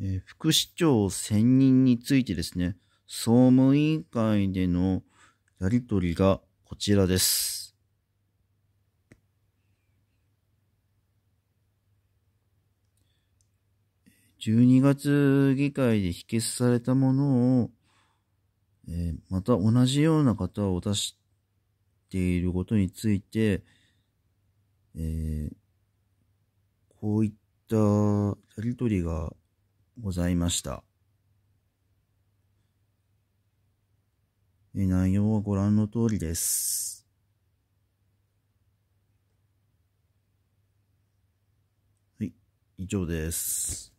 え副市長選任についてですね、総務委員会でのやりとりがこちらです。12月議会で否決されたものを、えまた同じような方を出していることについて、えー、こういったやりとりがございました。内容はご覧の通りです。はい、以上です。